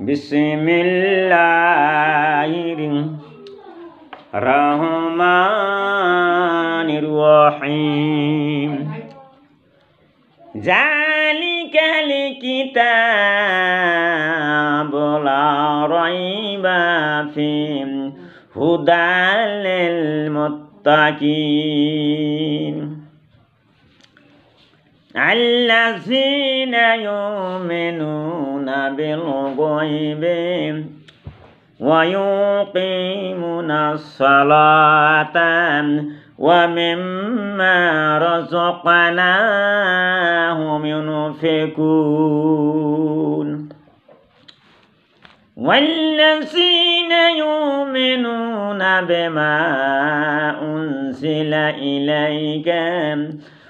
بسم الله الرحمن الرحيم ذلك الكتاب لا ريب فيه هدى للمتقين الذين يؤمنون بالغيب ويقيمون الصلاة ومما رزقناهم ينفقون والذين يؤمنون بما أنزل إليك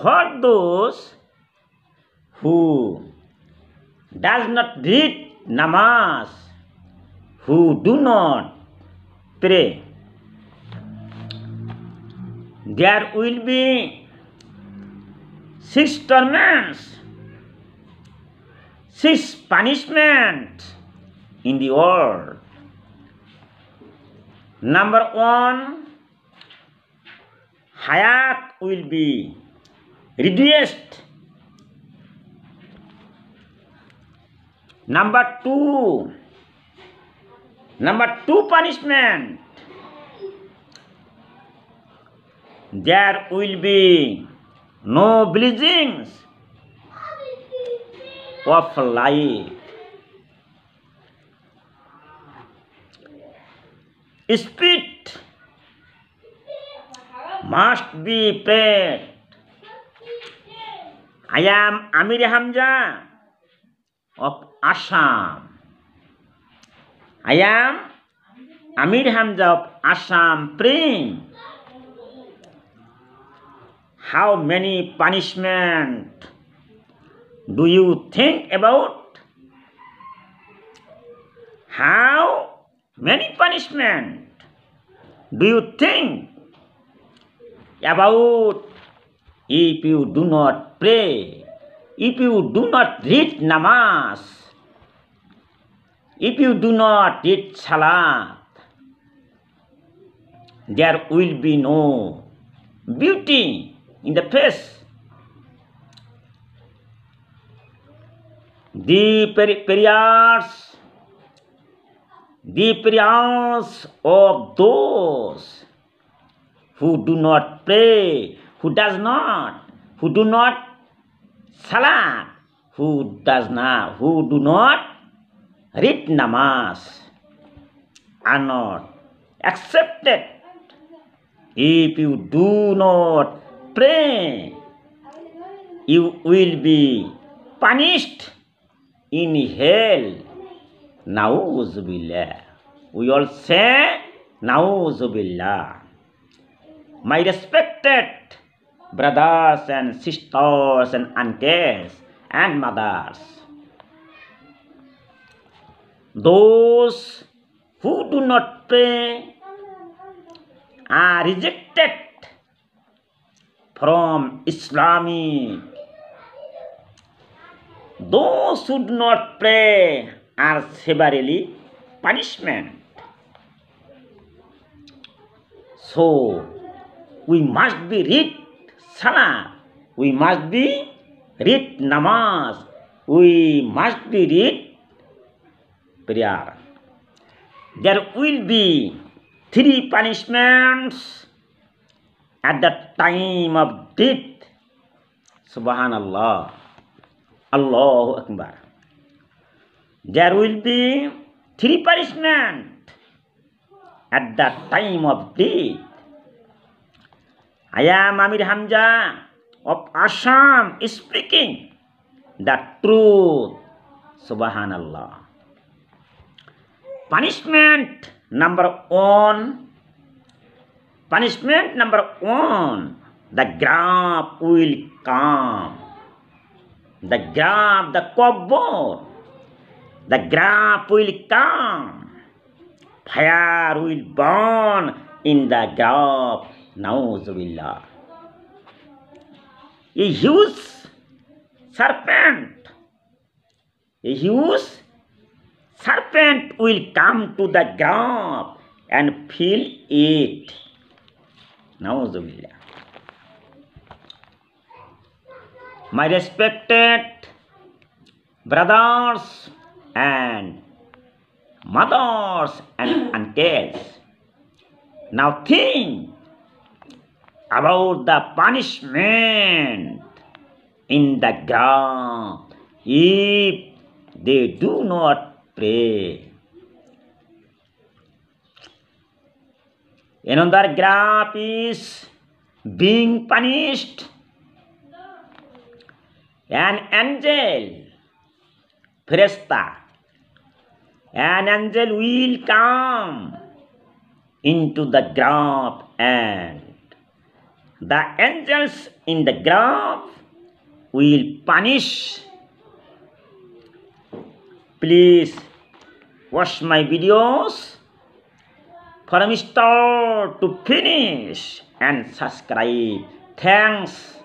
for those who does not read namas, who do not pray. There will be six torments, six punishments in the world. Number one, Hayat will be reduced. Number two, number two punishment. There will be no blessings of life. Spirit must be paid I am Amir Hamza of Assam. I am Amir Hamza of Assam Prince. How many punishment do you think about? How many punishment do you think about if you do not pray, if you do not read namaz, if you do not read salat, there will be no beauty in the face. The prayers, the prayers of those who do not pray who does not, who do not salat, who does not, who do not read namas are not accepted. If you do not pray, you will be punished in hell. Nauzubillah. We all say Nauzubillah. My respected brothers and sisters and aunts and mothers. Those who do not pray are rejected from Islamic. Those who do not pray are severely punishment. So, we must be rich salah. We must be read namaz. We must be read prayer. There will be three punishments at the time of death. Subhanallah. Allahu Akbar. There will be three punishment at the time of death. I am Amir Hamza of Assam speaking the truth. Subhanallah. Punishment number one. Punishment number one. The grab will come. The grab, the cupboard. The grab will come. Fire will burn in the grab. Nauzubillah. A huge serpent, a huge serpent will come to the grave and fill it. Nauzubillah. My respected brothers and mothers and uncles. Now think about the punishment in the ground if they do not pray. Another graph is being punished. An angel, Fresta, an angel will come into the graph and the angels in the grave will punish. Please watch my videos For Mister to finish and subscribe. Thanks.